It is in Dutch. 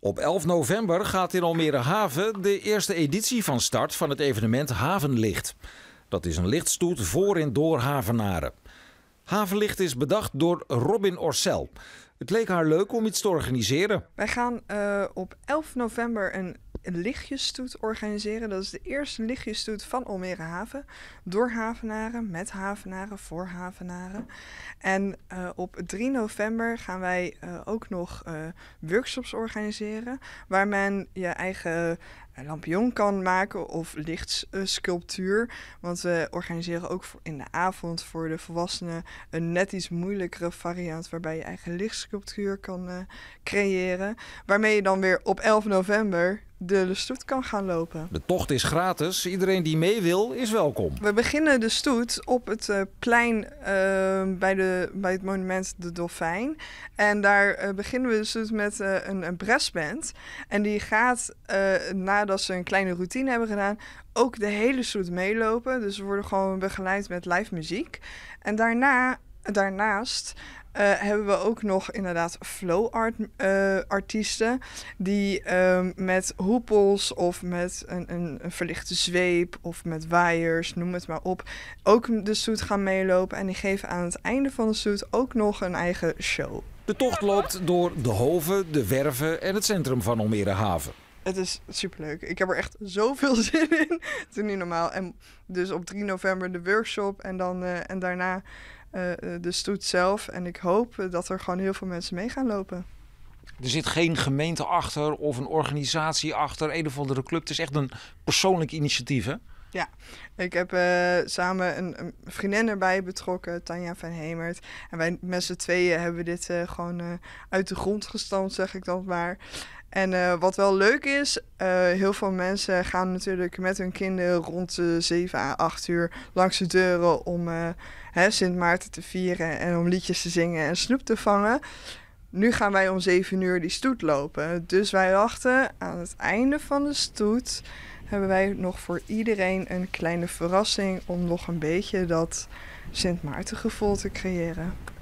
Op 11 november gaat in Almere Haven de eerste editie van start van het evenement Havenlicht. Dat is een lichtstoet voor en door Havenaren. Havenlicht is bedacht door Robin Orcel. Het leek haar leuk om iets te organiseren. Wij gaan eh, op 11 november een lichtjesstoet organiseren. Dat is de eerste lichtjesstoet van Almere Haven. Door havenaren, met havenaren, voor havenaren. En eh, op 3 november gaan wij eh, ook nog eh, workshops organiseren. Waar men je eigen lampion kan maken of lichtsculptuur. Want we organiseren ook in de avond voor de volwassenen een net iets moeilijkere variant waarbij je eigen lichtsculptuur kan creëren. Waarmee je dan weer op 11 november de stoet kan gaan lopen. De tocht is gratis. Iedereen die mee wil, is welkom. We beginnen de stoet op het eh, plein eh, bij, de, bij het monument De Dolfijn. En daar eh, beginnen we de stoet met een, een brassband. En die gaat, nadat ze een kleine routine hebben gedaan, ook de hele stoet meelopen. Dus we worden gewoon begeleid met live muziek. En daarna daarnaast eh, hebben we ook nog inderdaad flow art, eh, artiesten die ehm, met hoepels of met een, een, een, verlichte zweep of met waaiers, noem het maar op, ook de zoet gaan meelopen en die geven aan het einde van de zoet ook nog een eigen show. De tocht loopt door de hoven, de werven en het centrum van Almere Haven. Het is superleuk. Ik heb er echt zoveel zin in. Het is niet normaal. En dus op 3 november de workshop en, dan, eh, en daarna eh, eh, de stoet zelf. En ik hoop dat er gewoon heel veel mensen mee gaan lopen. Er zit geen gemeente achter of een organisatie achter, een of andere club. Het is echt een persoonlijk initiatief, hè? Ja, ik heb samen een, vriendin erbij betrokken, Tanja van Hemert. En wij met z'n tweeën hebben dit gewoon uit de grond gestampt, zeg ik dan maar. En eh, wat wel leuk is, eh, heel veel mensen gaan natuurlijk met hun kinderen rond de 7 à 8 uur langs de deuren om eh, hè, Sint Maarten te vieren en om liedjes te zingen en snoep te vangen. Nu gaan wij om 7 uur die stoet lopen. Dus wij wachten aan het einde van de stoet hebben wij nog voor iedereen een kleine verrassing om nog een beetje dat Sint Maarten gevoel te creëren.